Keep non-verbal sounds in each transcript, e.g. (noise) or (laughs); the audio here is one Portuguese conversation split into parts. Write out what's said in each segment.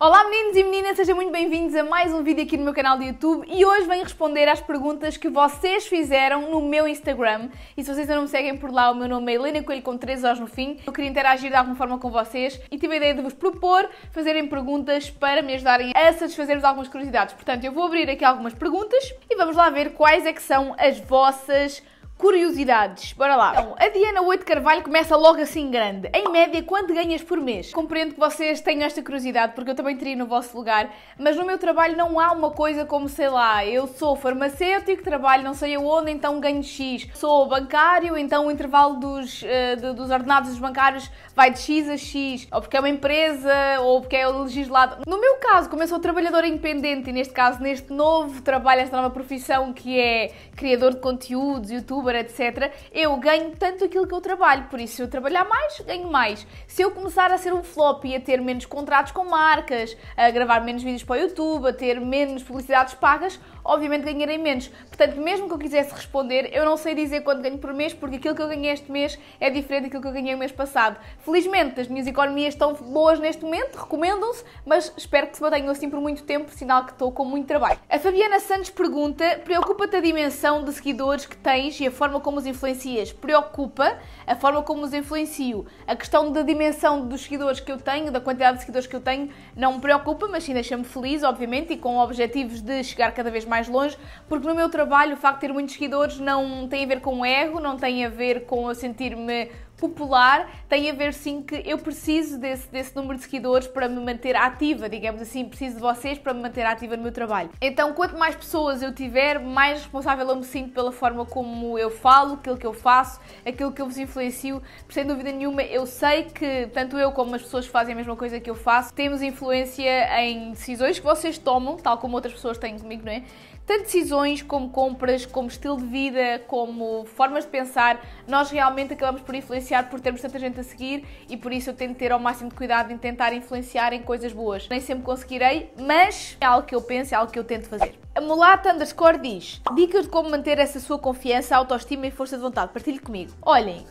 Olá meninos e meninas, sejam muito bem-vindos a mais um vídeo aqui no meu canal do YouTube e hoje venho responder às perguntas que vocês fizeram no meu Instagram e se vocês ainda não me seguem por lá, o meu nome é Helena Coelho com 3 horas no fim. Eu queria interagir de alguma forma com vocês e tive a ideia de vos propor fazerem perguntas para me ajudarem a satisfazer-vos algumas curiosidades. Portanto, eu vou abrir aqui algumas perguntas e vamos lá ver quais é que são as vossas perguntas Curiosidades, bora lá. Então, a Diana 8 Carvalho começa logo assim grande. Em média, quanto ganhas por mês? Compreendo que vocês tenham esta curiosidade, porque eu também teria no vosso lugar, mas no meu trabalho não há uma coisa como, sei lá, eu sou farmacêutico, trabalho não sei aonde, então ganho X. Sou bancário, então o intervalo dos, uh, dos ordenados dos bancários vai de X a X, ou porque é uma empresa, ou porque é o legislado. No meu caso, como eu sou trabalhadora independente, e neste caso, neste novo trabalho, esta nova profissão que é criador de conteúdos, youtuber, Uber, etc., eu ganho tanto aquilo que eu trabalho. Por isso, se eu trabalhar mais, ganho mais. Se eu começar a ser um flop e a ter menos contratos com marcas, a gravar menos vídeos para o YouTube, a ter menos publicidades pagas, obviamente ganharei menos. Portanto, mesmo que eu quisesse responder, eu não sei dizer quanto ganho por mês, porque aquilo que eu ganhei este mês é diferente daquilo que eu ganhei o mês passado. Felizmente, as minhas economias estão boas neste momento, recomendam-se, mas espero que se mantenham assim por muito tempo, sinal que estou com muito trabalho. A Fabiana Santos pergunta: preocupa-te a dimensão de seguidores que tens e a forma como os influencias? Preocupa a forma como os influencio. A questão da dimensão dos seguidores que eu tenho, da quantidade de seguidores que eu tenho, não me preocupa, mas sim deixa-me feliz, obviamente, e com objetivos de chegar cada vez mais mais longe, porque no meu trabalho o facto de ter muitos seguidores não tem a ver com o não tem a ver com eu sentir-me popular tem a ver sim que eu preciso desse, desse número de seguidores para me manter ativa, digamos assim, preciso de vocês para me manter ativa no meu trabalho. Então, quanto mais pessoas eu tiver, mais responsável eu me sinto pela forma como eu falo, aquilo que eu faço, aquilo que eu vos influencio. Sem dúvida nenhuma, eu sei que tanto eu como as pessoas que fazem a mesma coisa que eu faço, temos influência em decisões que vocês tomam, tal como outras pessoas têm comigo, não é? tanto decisões como compras, como estilo de vida, como formas de pensar, nós realmente acabamos por influenciar por termos tanta gente a seguir e por isso eu tento ter ao máximo de cuidado em tentar influenciar em coisas boas. Nem sempre conseguirei, mas é algo que eu penso, é algo que eu tento fazer. A mulata underscore diz: Dicas de como manter essa sua confiança, autoestima e força de vontade. Partilhe comigo. Olhem,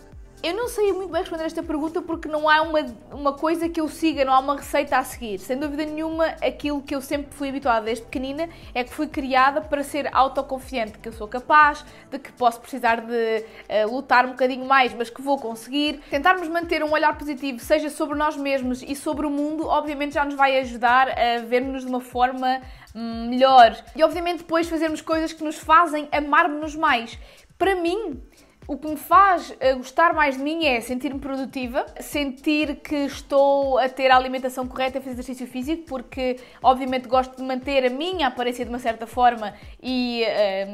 eu não sei muito bem responder esta pergunta porque não há uma, uma coisa que eu siga, não há uma receita a seguir. Sem dúvida nenhuma, aquilo que eu sempre fui habituada desde pequenina é que fui criada para ser autoconfiante, de que eu sou capaz, de que posso precisar de uh, lutar um bocadinho mais, mas que vou conseguir. Tentarmos manter um olhar positivo, seja sobre nós mesmos e sobre o mundo, obviamente já nos vai ajudar a vermos de uma forma hum, melhor. E obviamente depois fazermos coisas que nos fazem amar-nos mais. Para mim, o que me faz eh, gostar mais de mim é sentir-me produtiva, sentir que estou a ter a alimentação correta, a fazer exercício físico, porque obviamente gosto de manter a minha aparência de uma certa forma e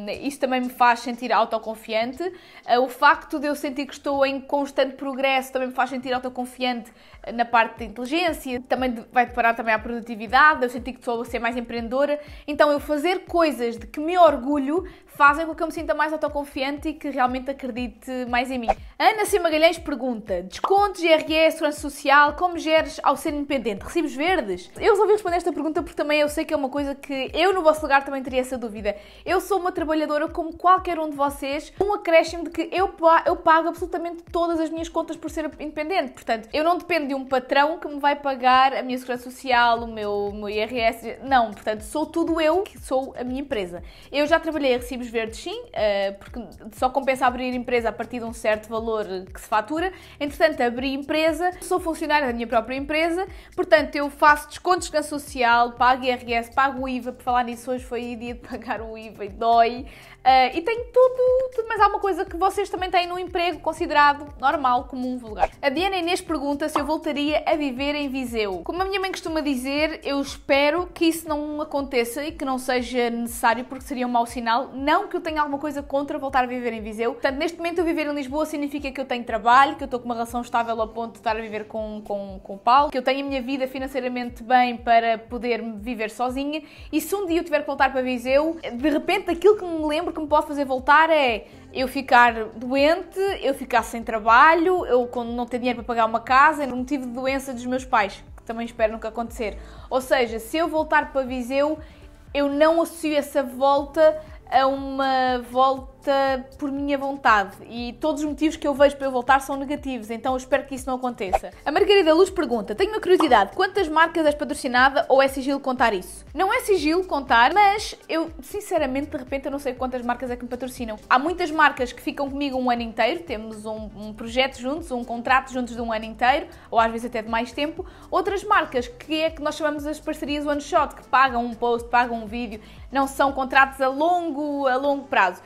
uh, isso também me faz sentir autoconfiante. Uh, o facto de eu sentir que estou em constante progresso também me faz sentir autoconfiante na parte da inteligência, também vai deparar também à produtividade, eu sentir que estou a ser mais empreendedora. Então eu fazer coisas de que me orgulho fazem com que eu me sinta mais autoconfiante e que realmente acredite mais em mim. Ana C. Magalhães pergunta: descontos, IRS, segurança social, como geres ao ser independente? Recibos verdes? Eu resolvi responder esta pergunta porque também eu sei que é uma coisa que eu, no vosso lugar, também teria essa dúvida. Eu sou uma trabalhadora como qualquer um de vocês, um acréscimo de que eu, eu pago absolutamente todas as minhas contas por ser independente. Portanto, eu não dependo de um patrão que me vai pagar a minha segurança social, o meu, o meu IRS. Não, portanto, sou tudo eu que sou a minha empresa. Eu já trabalhei a recibos ativos verdes, sim, eh, porque só compensa abrir empresa a partir de um certo valor que se fatura. Entretanto, abri empresa, sou funcionária da minha própria empresa, portanto, eu faço descontos na social, pago IRS, pago o IVA. Por falar nisso, hoje foi dia de pagar o IVA e dói. Uh, e tem tudo, tudo mais alguma coisa que vocês também têm num emprego considerado normal, comum, vulgar. A Diana Inês pergunta se eu voltaria a viver em Viseu. Como a minha mãe costuma dizer, eu espero que isso não aconteça e que não seja necessário porque seria um mau sinal. Não que eu tenha alguma coisa contra voltar a viver em Viseu. Portanto, neste momento eu viver em Lisboa significa que eu tenho trabalho, que eu estou com uma relação estável ao ponto de estar a viver com, com, com o Paulo, que eu tenho a minha vida financeiramente bem para poder viver sozinha e se um dia eu tiver que voltar para Viseu, de repente aquilo que me lembro que me pode fazer voltar é eu ficar doente, eu ficar sem trabalho, eu quando não ter dinheiro para pagar uma casa, por motivo de doença dos meus pais, que também espero nunca acontecer. Ou seja, se eu voltar para Viseu, eu não associo essa volta a uma volta volta por minha vontade e todos os motivos que eu vejo para eu voltar são negativos, então eu espero que isso não aconteça. A Margarida Luz pergunta: Tenho uma curiosidade, quantas marcas és patrocinada ou é sigilo contar isso? Não é sigilo contar, mas eu sinceramente de repente eu não sei quantas marcas é que me patrocinam. Há muitas marcas que ficam comigo um ano inteiro, temos um, um projeto juntos, um contrato juntos de um ano inteiro, ou às vezes até de mais tempo. Outras marcas que é que nós chamamos as parcerias one shot, que pagam um post, pagam um vídeo, não são contratos a longo, a longo prazo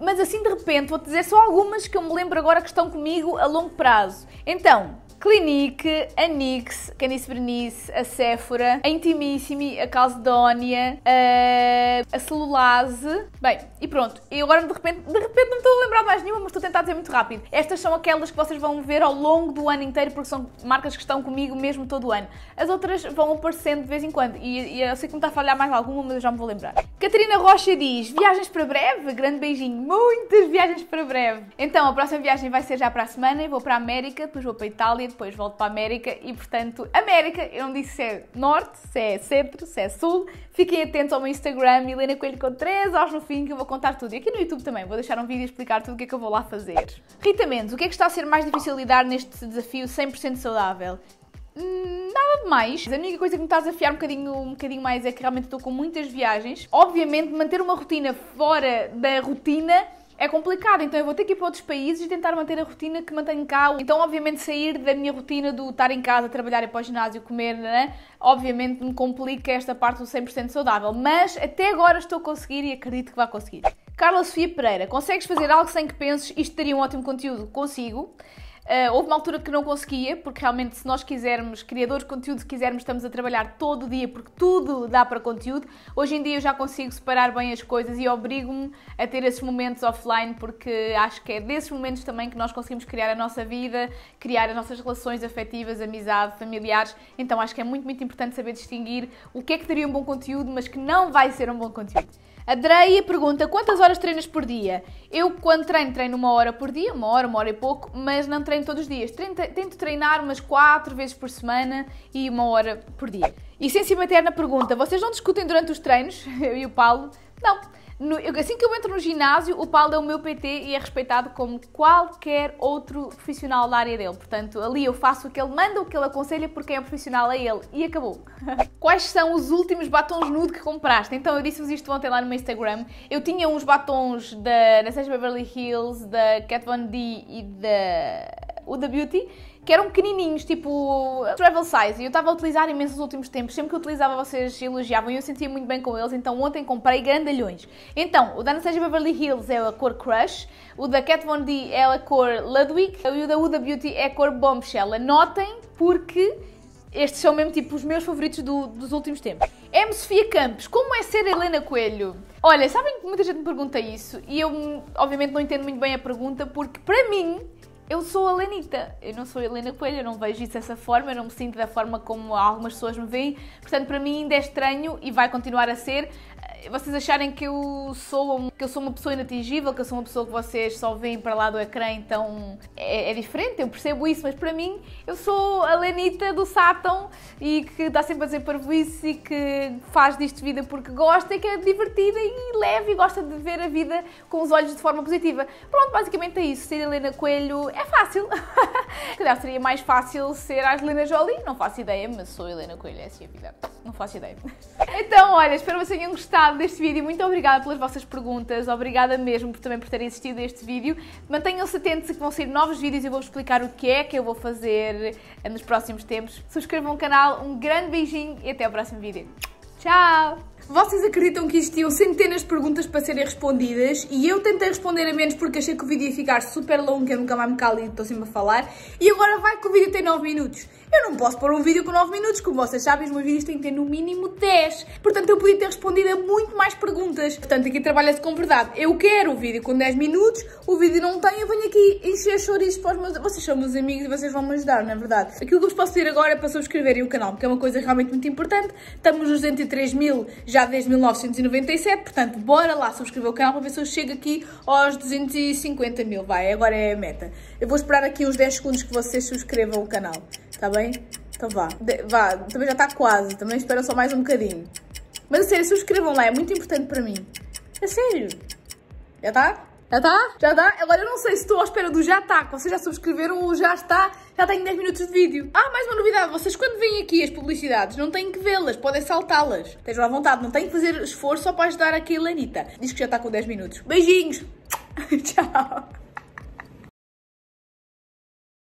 mas assim de repente vou-te dizer só algumas que eu me lembro agora que estão comigo a longo prazo. Então, Clinique, a NYX, Canice Bernice, a Sephora, a Intimissimi, a Calcedónia, a, a Celulase. Bem, e pronto. E agora de repente, de repente não estou a lembrar mais nenhuma, mas estou a tentar dizer muito rápido. Estas são aquelas que vocês vão ver ao longo do ano inteiro, porque são marcas que estão comigo mesmo todo o ano. As outras vão aparecendo de vez em quando. E, e eu sei que me está a falhar mais alguma, mas eu já me vou lembrar. Catarina Rocha diz: viagens para breve? Grande beijinho. Muitas viagens para breve. Então, a próxima viagem vai ser já para a semana. Eu vou para a América, depois vou para a Itália depois volto para a América e, portanto, América, eu não disse se é norte, se é centro, se é sul. Fiquem atentos ao meu Instagram, Helena Coelho com 3 horas no fim, que eu vou contar tudo. E aqui no YouTube também, vou deixar um vídeo a explicar tudo o que é que eu vou lá fazer. Rita Mendes, o que é que está a ser mais difícil lidar neste desafio 100% saudável? Hum, nada demais. A única coisa que me está a desafiar um bocadinho, um bocadinho mais é que realmente estou com muitas viagens. Obviamente, manter uma rotina fora da rotina é complicado, então eu vou ter que ir para outros países e tentar manter a rotina que mantenho cá. Então, obviamente, sair da minha rotina do estar em casa, trabalhar, ir para o ginásio, comer, né? obviamente me complica esta parte do 100% saudável, mas até agora estou a conseguir e acredito que vai conseguir. Carla Sofia Pereira, consegues fazer algo sem que penses isto teria um ótimo conteúdo? Consigo. Uh, houve uma altura que não conseguia, porque realmente, se nós quisermos, criadores de conteúdo, se quisermos, estamos a trabalhar todo o dia, porque tudo dá para conteúdo. Hoje em dia eu já consigo separar bem as coisas e obrigo-me a ter esses momentos offline, porque acho que é desses momentos também que nós conseguimos criar a nossa vida, criar as nossas relações afetivas, amizade, familiares. Então acho que é muito, muito importante saber distinguir o que é que teria um bom conteúdo, mas que não vai ser um bom conteúdo. A Dreia pergunta quantas horas treinas por dia? Eu, quando treino, treino uma hora por dia, uma hora, uma hora e pouco, mas não treino treino todos os dias. Tento treinar umas 4 vezes por semana e uma hora por dia. E Ciência Materna pergunta: vocês não discutem durante os treinos? (laughs) Eu e o Paulo? Não. No, assim que eu entro no ginásio, o Paulo é o meu PT e é respeitado como qualquer outro profissional da área dele. Portanto, ali eu faço o que ele manda, o que ele aconselha, porque é profissional é ele. E acabou. (laughs) Quais são os últimos batons nude que compraste? Então, eu disse-vos isto ontem lá no meu Instagram. Eu tinha uns batons da Nassage Beverly Hills, da Kat Von D e da o da Beauty, que eram pequenininhos, tipo travel size, e eu estava a utilizar imenso nos últimos tempos. Sempre que utilizava, vocês elogiavam e eu sentia muito bem com eles, então ontem comprei grandalhões. Então, o da Anastasia Beverly Hills é a cor Crush, o da Kat Von D é a cor Ludwig e o da Huda Beauty é a cor Bombshell. Anotem porque estes são mesmo tipo os meus favoritos do, dos últimos tempos. M. Sofia Campos, como é ser Helena Coelho? Olha, sabem que muita gente me pergunta isso e eu hum, obviamente não entendo muito bem a pergunta porque para mim eu sou a Lenita, eu não sou a Helena Coelho, eu não vejo isso dessa forma, eu não me sinto da forma como algumas pessoas me veem, portanto para mim ainda é estranho e vai continuar a ser vocês acharem que eu sou que eu sou uma pessoa inatingível, que eu sou uma pessoa que vocês só veem para lá do ecrã, então é, é diferente, eu percebo isso, mas para mim eu sou a Lenita do Satan e que dá sempre a dizer isso e que faz disto vida porque gosta e que é divertida e leve e gosta de ver a vida com os olhos de forma positiva. Pronto, basicamente é isso. Ser Helena Coelho é fácil. (laughs) Calhar seria mais fácil ser a Angelina Jolie, não faço ideia, mas sou Helena Coelho, é assim a vida. Não faço ideia. (laughs) Então, olha, espero que vocês tenham gostado deste vídeo. Muito obrigada pelas vossas perguntas, obrigada mesmo também por terem assistido a este vídeo. Mantenham-se atentos que vão sair novos vídeos e vou explicar o que é que eu vou fazer eh, nos próximos tempos. Subscrevam o canal, um grande beijinho e até ao próximo vídeo. Tchau! Vocês acreditam que existiam centenas de perguntas para serem respondidas e eu tentei responder a menos porque achei que o vídeo ia ficar super longo, que eu nunca mais me calo e estou sempre a falar. E agora vai que o vídeo tem 9 minutos. Eu não posso pôr um vídeo com 9 minutos, como vocês sabem, os meus vídeos têm que ter no mínimo 10. Portanto, eu podia ter respondido a muito mais perguntas. Portanto, aqui trabalha-se com verdade. Eu quero o vídeo com 10 minutos, o vídeo não tem, eu venho aqui encher chouriços para os meus... Vocês são meus amigos e vocês vão me ajudar, não é verdade? Aquilo que eu vos posso dizer agora é para subscreverem o canal, porque é uma coisa realmente muito importante. Estamos nos 203 mil, já desde 1997, portanto, bora lá subscrever o canal para ver se eu chego aqui aos 250 mil, vai, agora é a meta. Eu vou esperar aqui uns 10 segundos que vocês subscrevam o canal, está bem? bem? Então vá. De vá, também já está quase. Também espera só mais um bocadinho. Mas a sério, subscrevam lá. É muito importante para mim. É sério. Já está? Já está? Já está? Agora eu não sei se estou à espera do já está, que vocês já subscreveram ou já está, já tenho 10 minutos de vídeo. Ah, mais uma novidade, vocês quando vêm aqui as publicidades não têm que vê-las, podem saltá-las. Estejam à vontade, não têm que fazer esforço só para ajudar aqui a Lanita. Diz que já está com 10 minutos. Beijinhos! (laughs) Tchau!